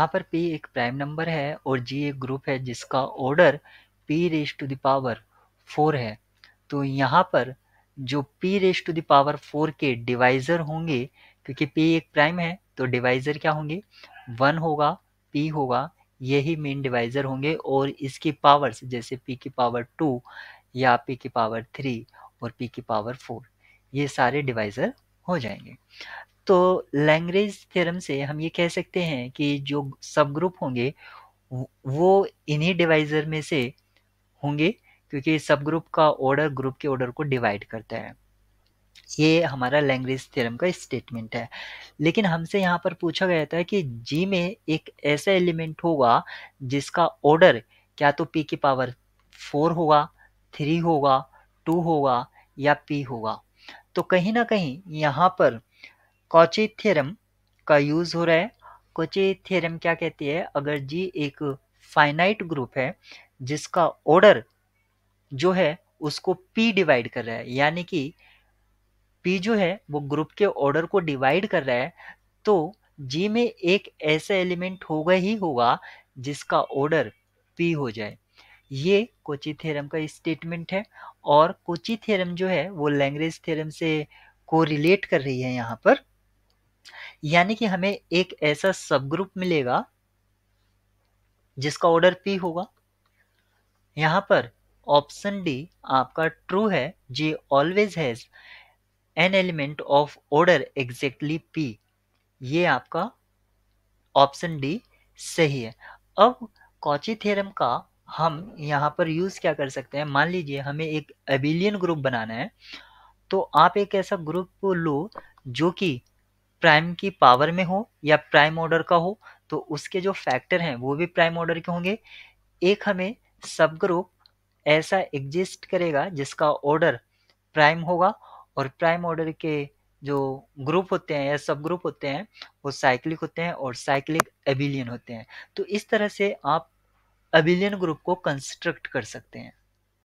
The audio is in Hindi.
यहाँ पर पी एक प्राइम नंबर है और जी एक ग्रुप है जिसका order P raise to the power four है तो यहाँ पर जो P raise to the power four के डिवाइज़र होंगे क्योंकि पी एक प्राइम है तो डिवाइज़र क्या होंगे वन होगा पी होगा यही मेन डिवाइज़र होंगे और इसकी पावर्स जैसे पी की पावर टू या पी की पावर थ्री और पी की पावर फोर ये सारे डिवाइज़र हो जाएंगे तो लैंग्वेज थ्योरम से हम ये कह सकते हैं कि जो सब ग्रुप होंगे वो इन्हीं डिवाइजर में से होंगे क्योंकि सब ग्रुप का ऑर्डर ग्रुप के ऑर्डर को डिवाइड करता है ये हमारा लैंग्वेज थ्योरम का स्टेटमेंट है लेकिन हमसे यहाँ पर पूछा गया था कि जी में एक ऐसा एलिमेंट होगा जिसका ऑर्डर क्या तो पी की पावर फोर होगा थ्री होगा टू होगा या पी होगा तो कहीं ना कहीं यहाँ पर कॉची थ्योरम का यूज़ हो रहा है कॉची थ्योरम क्या कहती है अगर जी एक फाइनाइट ग्रुप है जिसका ऑर्डर जो है उसको पी डिवाइड कर रहा है यानी कि पी जो है वो ग्रुप के ऑर्डर को डिवाइड कर रहा है तो जी में एक ऐसा एलिमेंट होगा ही होगा जिसका ऑर्डर पी हो जाए ये कोची थ्योरम का स्टेटमेंट है और कोची थ्योरम जो है वो लैंग्रेज थ्योरम से को रिलेट कर रही है यहाँ पर यानी कि हमें एक ऐसा सब ग्रुप मिलेगा जिसका ऑर्डर पी होगा यहां पर ऑप्शन डी आपका ट्रू है G always has an element of order exactly P ये आपका ऑप्शन डी सही है अब कॉची थ्योरम का हम यहाँ पर यूज़ क्या कर सकते हैं मान लीजिए हमें एक एबिलियन ग्रुप बनाना है तो आप एक ऐसा ग्रुप लो जो कि प्राइम की पावर में हो या प्राइम ऑर्डर का हो तो उसके जो फैक्टर हैं वो भी प्राइम ऑर्डर के होंगे एक हमें सब ग्रुप ऐसा एग्जिस्ट करेगा जिसका ऑर्डर प्राइम होगा और प्राइम ऑर्डर के जो ग्रुप होते हैं या सब ग्रुप होते हैं वो साइक्लिक होते हैं और साइक्लिक एबिलियन होते हैं तो इस तरह से आप एबिलियन ग्रुप को कंस्ट्रक्ट कर सकते हैं